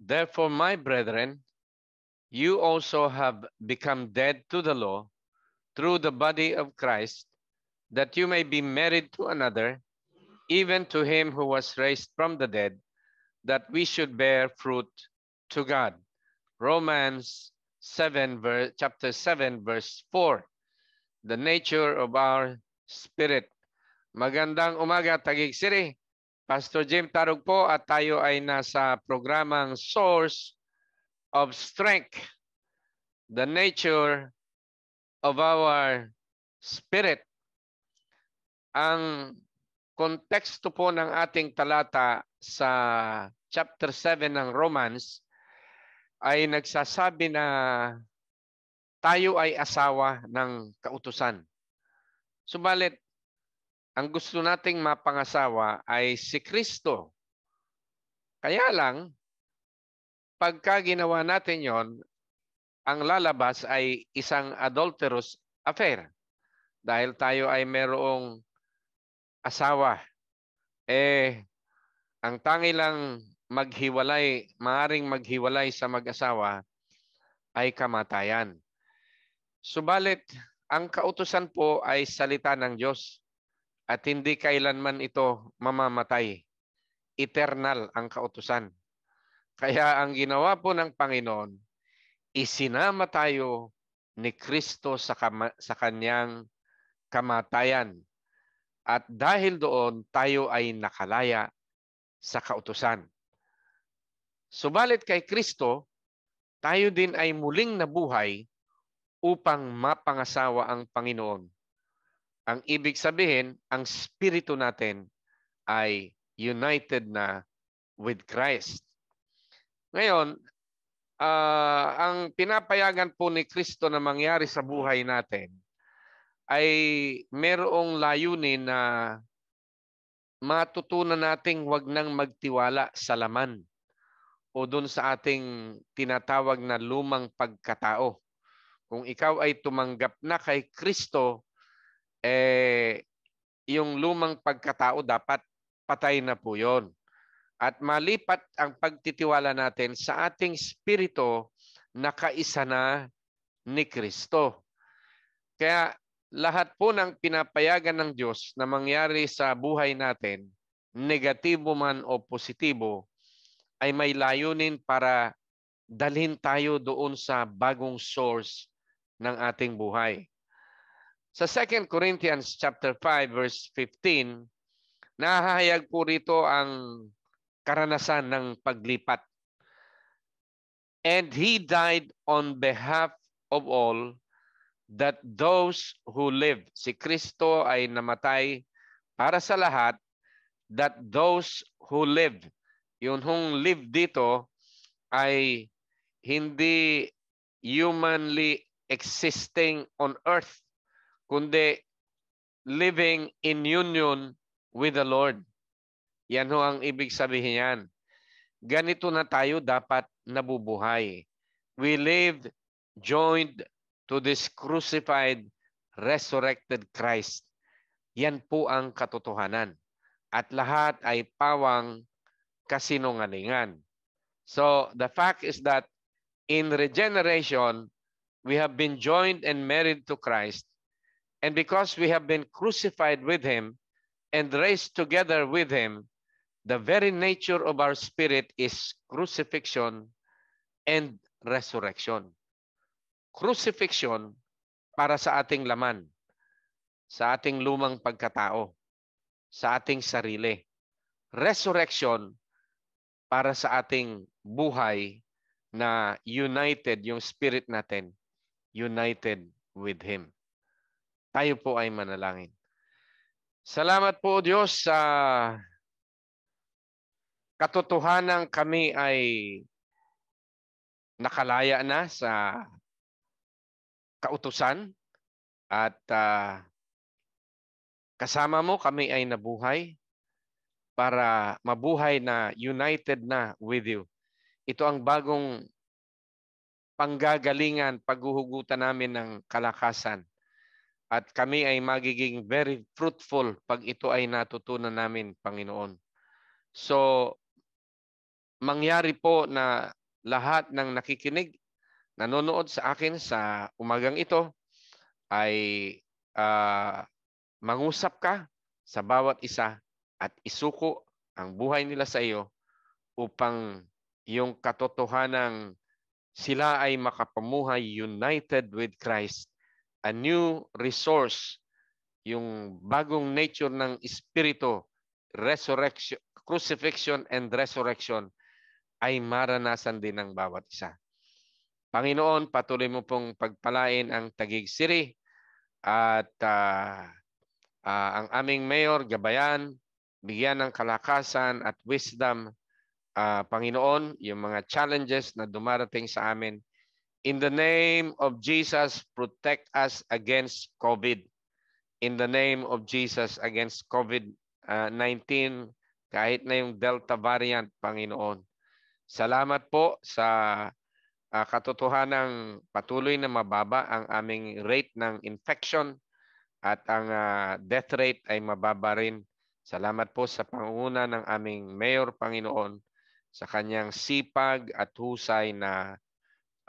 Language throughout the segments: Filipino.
Therefore, my brethren, you also have become dead to the law through the body of Christ, that you may be married to another, even to him who was raised from the dead, that we should bear fruit to God. Romans 7, verse, chapter 7, verse 4. The nature of our spirit. Magandang umaga, Taguig City. Pastor Jim Tarog po at tayo ay nasa programang Source of Strength, the nature of our spirit. Ang konteksto po ng ating talata sa chapter 7 ng Romans ay nagsasabi na tayo ay asawa ng kautusan. Subalit ang gusto nating mapangasawa ay si Kristo. Kaya lang, pagka ginawa natin yon, ang lalabas ay isang adulterous affair. Dahil tayo ay merong asawa. Eh, ang tangi lang maghiwalay, maaring maghiwalay sa mag-asawa ay kamatayan. Subalit, ang kautusan po ay salita ng Diyos. At hindi kailanman ito mamamatay. Eternal ang kautusan. Kaya ang ginawa po ng Panginoon, isinama tayo ni Kristo sa, kama, sa kanyang kamatayan. At dahil doon, tayo ay nakalaya sa kautusan. Subalit kay Kristo, tayo din ay muling nabuhay upang mapangasawa ang Panginoon ang ibig sabihin, ang spirito natin ay united na with Christ. Ngayon, uh, ang pinapayagan po ni Kristo na mangyari sa buhay natin ay merong layunin na matutunan nating wag nang magtiwala sa laman o doon sa ating tinatawag na lumang pagkatao. Kung ikaw ay tumanggap na kay Kristo, eh, yung lumang pagkatao dapat patay na po yon. At malipat ang pagtitiwala natin sa ating spirito na kaisa na ni Kristo. Kaya lahat po ng pinapayagan ng Diyos na mangyari sa buhay natin, negatibo man o positibo, ay may layunin para dalhin tayo doon sa bagong source ng ating buhay. Sa 2 Corinthians chapter 5 verse 15, nahahayag po rito ang karanasan ng paglipat. And he died on behalf of all that those who live, si Kristo ay namatay para sa lahat, that those who live, yun hong live dito ay hindi humanly existing on earth kundi living in union with the Lord. Yan ho ang ibig sabihin yan. Ganito na tayo dapat nabubuhay. We lived joined to this crucified, resurrected Christ. Yan po ang katotohanan. At lahat ay pawang kasinungalingan. So the fact is that in regeneration, we have been joined and married to Christ And because we have been crucified with him and raised together with him, the very nature of our spirit is crucifixion and resurrection. Crucifixion para sa ating laman, sa ating lumang pagkatao, sa ating sarili. Resurrection para sa ating buhay na united yung spirit natin, united with Him. Tayo po ay manalangin. Salamat po Diyos sa katotohanan kami ay nakalaya na sa kautusan at uh, kasama mo kami ay nabuhay para mabuhay na united na with you. Ito ang bagong panggagalingan, paghuhugutan namin ng kalakasan at kami ay magiging very fruitful pag ito ay natutunan namin, Panginoon. So, mangyari po na lahat ng nakikinig, nanonood sa akin sa umagang ito, ay uh, mangusap ka sa bawat isa at isuko ang buhay nila sa iyo upang yung katotohanang sila ay makapamuhay united with Christ a new resource, yung bagong nature ng Espiritu, resurrection, crucifixion and resurrection ay maranasan din ng bawat isa. Panginoon, patuloy mo pong pagpalain ang Tagig City at uh, uh, ang aming mayor, gabayan, bigyan ng kalakasan at wisdom, uh, Panginoon, yung mga challenges na dumarating sa amin, In the name of Jesus, protect us against COVID. In the name of Jesus, against COVID-19, uh, kahit na yung Delta variant, Panginoon. Salamat po sa uh, katotohanang patuloy na mababa ang aming rate ng infection at ang uh, death rate ay mababa rin. Salamat po sa pangunguna ng aming Mayor Panginoon sa kanyang sipag at husay na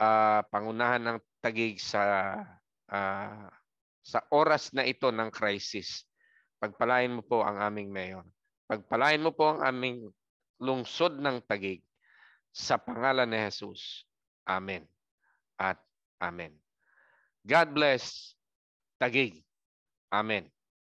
uh, pangunahan ng tagig sa uh, sa oras na ito ng crisis. Pagpalain mo po ang aming mayor. Pagpalain mo po ang aming lungsod ng tagig sa pangalan ni Jesus. Amen. At Amen. God bless Tagig. Amen.